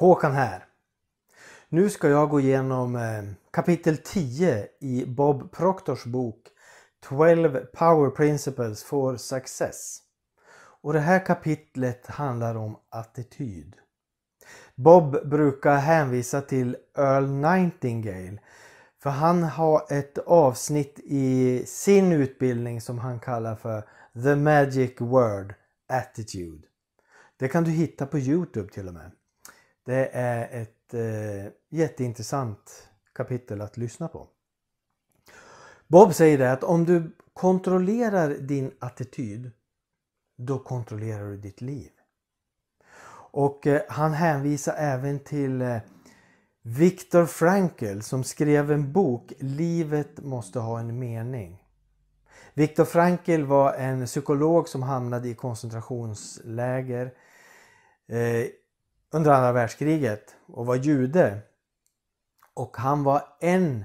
Håkan här. Nu ska jag gå igenom eh, kapitel 10 i Bob Proctors bok 12 Power Principles for Success. Och det här kapitlet handlar om attityd. Bob brukar hänvisa till Earl Nightingale för han har ett avsnitt i sin utbildning som han kallar för The Magic Word Attitude. Det kan du hitta på Youtube till och med. Det är ett eh, jätteintressant kapitel att lyssna på. Bob säger det att om du kontrollerar din attityd då kontrollerar du ditt liv. Och eh, han hänvisar även till eh, Viktor Frankl som skrev en bok Livet måste ha en mening. Viktor Frankl var en psykolog som hamnade i koncentrationsläger eh, under andra världskriget och var jude. Och han var en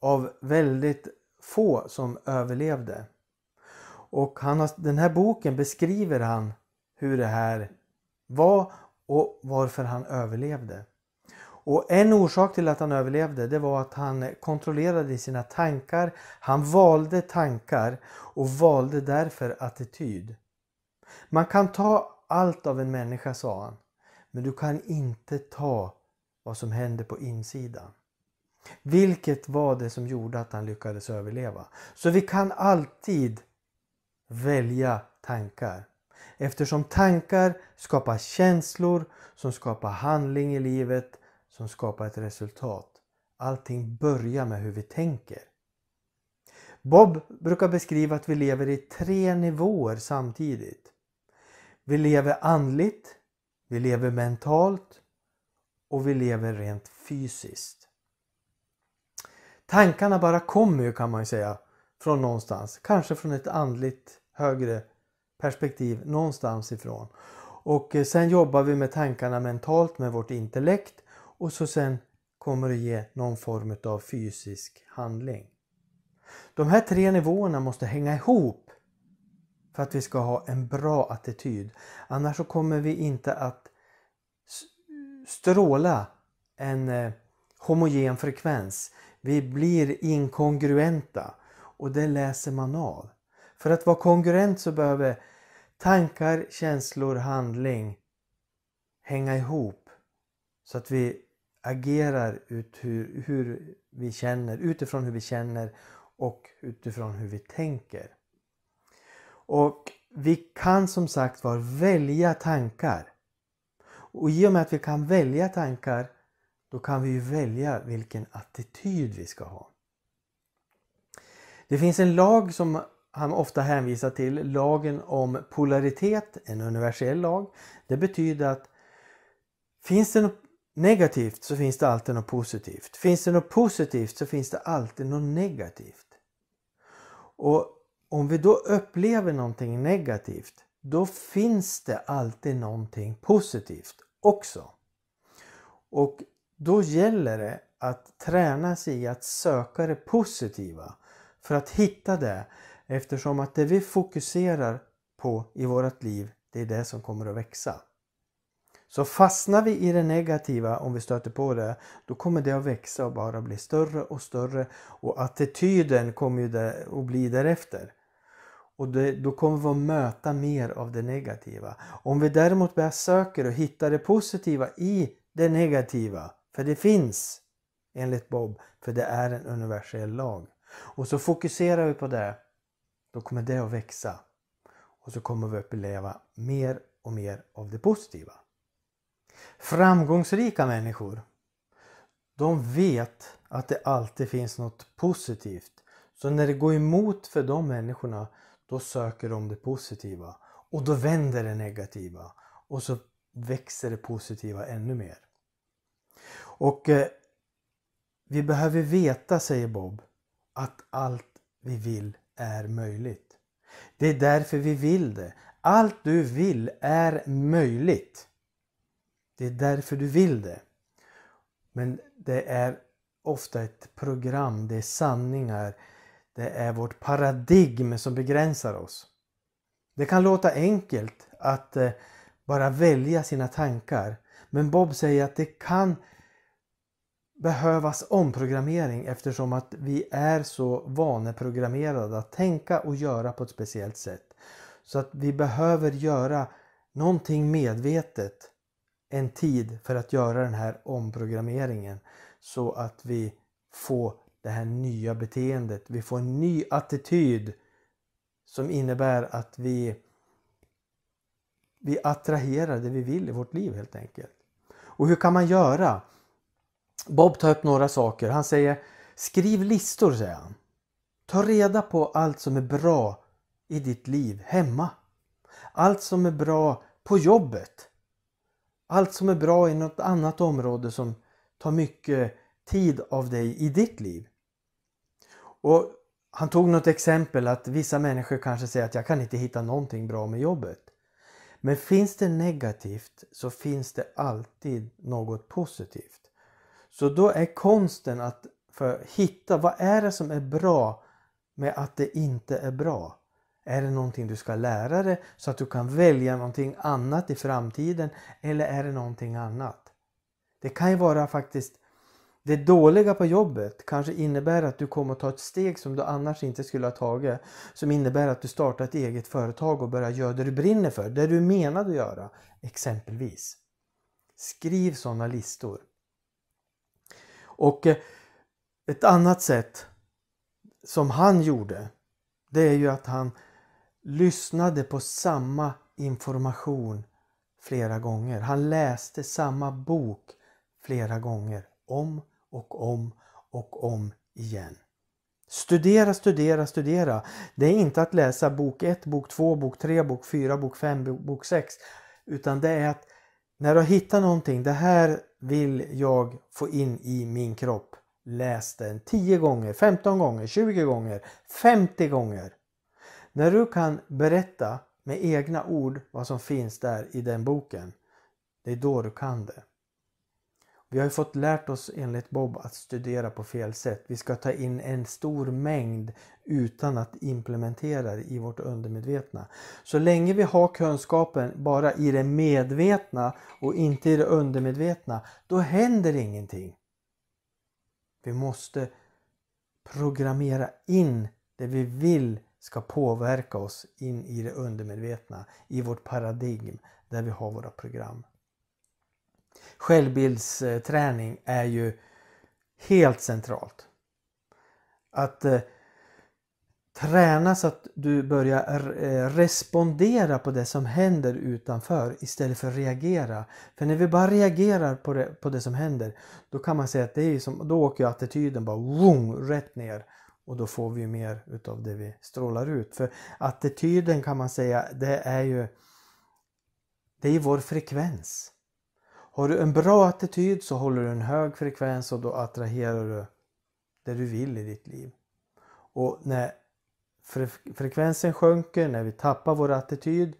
av väldigt få som överlevde. Och han har, den här boken beskriver han hur det här var och varför han överlevde. Och en orsak till att han överlevde det var att han kontrollerade sina tankar. Han valde tankar och valde därför attityd. Man kan ta allt av en människa, sa han. Men du kan inte ta vad som händer på insidan. Vilket var det som gjorde att han lyckades överleva? Så vi kan alltid välja tankar. Eftersom tankar skapar känslor som skapar handling i livet som skapar ett resultat. Allting börjar med hur vi tänker. Bob brukar beskriva att vi lever i tre nivåer samtidigt. Vi lever andligt, vi lever mentalt och vi lever rent fysiskt. Tankarna bara kommer ju kan man ju säga från någonstans, kanske från ett andligt högre perspektiv någonstans ifrån. Och eh, sen jobbar vi med tankarna mentalt med vårt intellekt och så sen kommer det ge någon form av fysisk handling. De här tre nivåerna måste hänga ihop för att vi ska ha en bra attityd. Annars så kommer vi inte att stråla en eh, homogen frekvens. Vi blir inkongruenta och det läser man av. För att vara kongruent så behöver tankar, känslor, handling hänga ihop så att vi agerar ut hur, hur vi känner, utifrån hur vi känner och utifrån hur vi tänker. Och vi kan som sagt var välja tankar. Och i och med att vi kan välja tankar, då kan vi ju välja vilken attityd vi ska ha. Det finns en lag som han ofta hänvisar till, lagen om polaritet, en universell lag. Det betyder att finns det något negativt så finns det alltid något positivt. Finns det något positivt så finns det alltid något negativt. Och om vi då upplever någonting negativt, då finns det alltid någonting positivt också. Och då gäller det att träna sig i att söka det positiva för att hitta det eftersom att det vi fokuserar på i vårt liv, det är det som kommer att växa. Så fastnar vi i det negativa om vi stöter på det, då kommer det att växa och bara bli större och större och attityden kommer ju att bli därefter. Och det, då kommer vi att möta mer av det negativa. Om vi däremot börjar söka och hitta det positiva i det negativa, för det finns enligt Bob, för det är en universell lag. Och så fokuserar vi på det, då kommer det att växa. Och så kommer vi att uppleva mer och mer av det positiva. Framgångsrika människor, de vet att det alltid finns något positivt. Så när det går emot för de människorna då söker de det positiva och då vänder det negativa och så växer det positiva ännu mer. Och eh, vi behöver veta, säger Bob, att allt vi vill är möjligt. Det är därför vi vill det. Allt du vill är möjligt. Det är därför du vill det. Men det är ofta ett program, det är sanningar, det är vårt paradigm som begränsar oss. Det kan låta enkelt att eh, bara välja sina tankar. Men Bob säger att det kan behövas omprogrammering eftersom att vi är så vaneprogrammerade att tänka och göra på ett speciellt sätt. Så att vi behöver göra någonting medvetet en tid för att göra den här omprogrammeringen så att vi får det här nya beteendet. Vi får en ny attityd som innebär att vi, vi attraherar det vi vill i vårt liv helt enkelt. Och hur kan man göra? Bob tar upp några saker. Han säger skriv listor, säger han. Ta reda på allt som är bra i ditt liv hemma. Allt som är bra på jobbet. Allt som är bra i något annat område som tar mycket tid av dig i ditt liv. Och Han tog något exempel att vissa människor kanske säger att jag kan inte hitta någonting bra med jobbet. Men finns det negativt så finns det alltid något positivt. Så då är konsten att hitta vad är det som är bra med att det inte är bra. Är det någonting du ska lära dig så att du kan välja någonting annat i framtiden eller är det någonting annat? Det kan ju vara faktiskt det dåliga på jobbet kanske innebär att du kommer att ta ett steg som du annars inte skulle ha tagit. Som innebär att du startar ett eget företag och börjar göra det du brinner för, det du är att göra. Exempelvis. Skriv sådana listor. Och eh, ett annat sätt som han gjorde, det är ju att han lyssnade på samma information flera gånger. Han läste samma bok flera gånger om och om och om igen. Studera, studera, studera. Det är inte att läsa bok 1, bok 2, bok 3, bok 4, bok 5, bok 6. Utan det är att när du hittar någonting, det här vill jag få in i min kropp. Läs den 10 gånger, 15 gånger, 20 gånger, 50 gånger. När du kan berätta med egna ord vad som finns där i den boken, det är då du kan det. Vi har ju fått lärt oss enligt Bob att studera på fel sätt. Vi ska ta in en stor mängd utan att implementera det i vårt undermedvetna. Så länge vi har kunskapen bara i det medvetna och inte i det undermedvetna, då händer ingenting. Vi måste programmera in det vi vill ska påverka oss in i det undermedvetna, i vårt paradigm där vi har våra program. Självbildsträning är ju helt centralt. Att eh, träna så att du börjar eh, respondera på det som händer utanför istället för att reagera. För när vi bara reagerar på det, på det som händer då kan man säga att det är som, då åker attityden bara vroom, rätt ner och då får vi mer utav det vi strålar ut. För attityden kan man säga, det är ju det är vår frekvens. Har du en bra attityd så håller du en hög frekvens och då attraherar du det du vill i ditt liv. Och när fre frekvensen sjunker, när vi tappar vår attityd,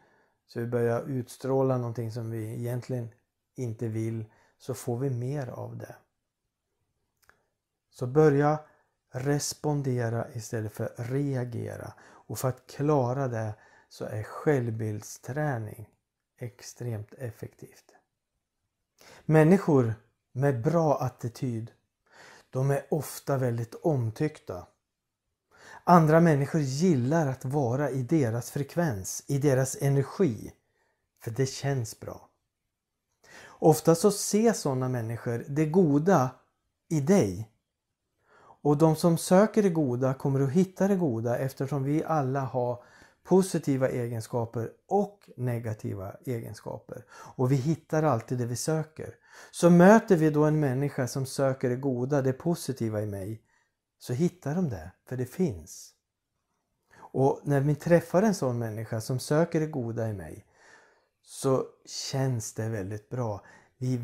så vi börjar utstråla någonting som vi egentligen inte vill, så får vi mer av det. Så börja respondera istället för reagera. Och för att klara det så är självbildsträning extremt effektivt. Människor med bra attityd, de är ofta väldigt omtyckta. Andra människor gillar att vara i deras frekvens, i deras energi, för det känns bra. Ofta så ser sådana människor det goda i dig. Och de som söker det goda kommer att hitta det goda eftersom vi alla har positiva egenskaper och negativa egenskaper. Och vi hittar alltid det vi söker. Så möter vi då en människa som söker det goda, det positiva i mig, så hittar de det, för det finns. Och när vi träffar en sån människa som söker det goda i mig så känns det väldigt bra. Vi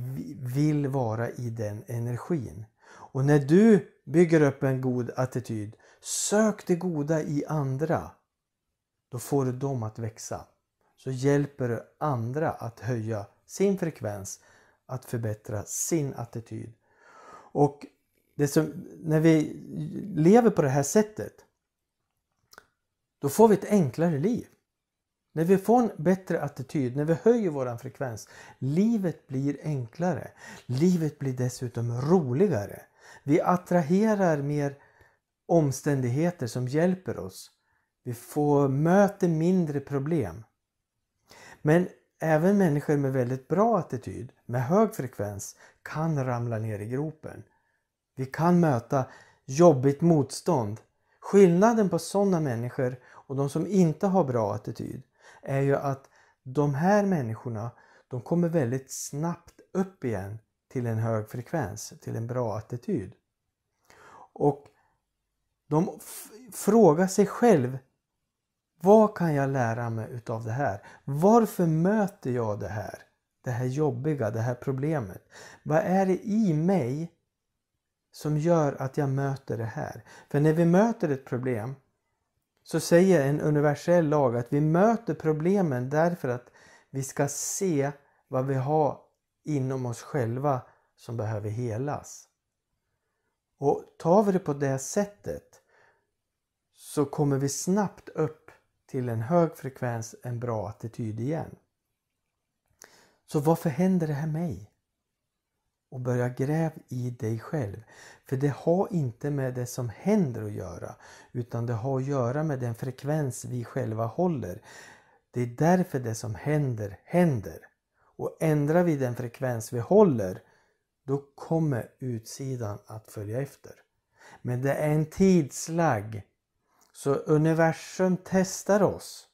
vill vara i den energin. Och när du bygger upp en god attityd, sök det goda i andra. Då får du dem att växa. Så hjälper du andra att höja sin frekvens, att förbättra sin attityd. Och som, när vi lever på det här sättet, då får vi ett enklare liv. När vi får en bättre attityd, när vi höjer våran frekvens, livet blir enklare. Livet blir dessutom roligare. Vi attraherar mer omständigheter som hjälper oss. Vi får, möter mindre problem. Men även människor med väldigt bra attityd, med hög frekvens, kan ramla ner i gropen. Vi kan möta jobbigt motstånd. Skillnaden på sådana människor och de som inte har bra attityd är ju att de här människorna de kommer väldigt snabbt upp igen till en hög frekvens, till en bra attityd. Och de frågar sig själva vad kan jag lära mig utav det här? Varför möter jag det här? Det här jobbiga, det här problemet. Vad är det i mig som gör att jag möter det här? För när vi möter ett problem så säger en universell lag att vi möter problemen därför att vi ska se vad vi har inom oss själva som behöver helas. Och tar vi det på det sättet så kommer vi snabbt upp till en hög frekvens en bra attityd igen. Så varför händer det här mig? Och börja gräv i dig själv. För det har inte med det som händer att göra utan det har att göra med den frekvens vi själva håller. Det är därför det som händer, händer. Och ändrar vi den frekvens vi håller då kommer utsidan att följa efter. Men det är en tidslagg så universum testar oss.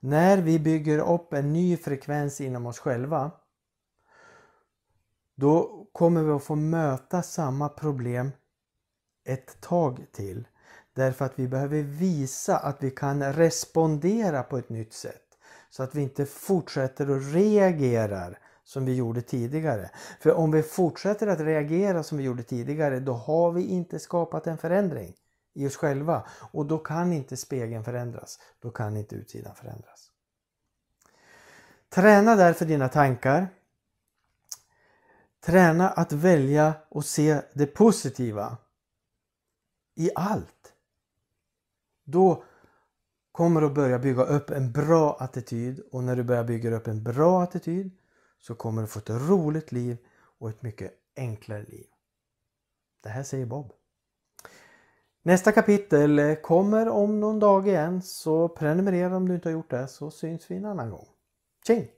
När vi bygger upp en ny frekvens inom oss själva då kommer vi att få möta samma problem ett tag till. Därför att vi behöver visa att vi kan respondera på ett nytt sätt. Så att vi inte fortsätter och reagerar som vi gjorde tidigare. För om vi fortsätter att reagera som vi gjorde tidigare då har vi inte skapat en förändring i oss själva. Och då kan inte spegeln förändras. Då kan inte utsidan förändras. Träna därför dina tankar. Träna att välja och se det positiva i allt. Då kommer du att börja bygga upp en bra attityd och när du börjar bygga upp en bra attityd så kommer du få ett roligt liv och ett mycket enklare liv. Det här säger Bob. Nästa kapitel kommer om någon dag igen så prenumerera om du inte har gjort det så syns vi en annan gång. Tjing!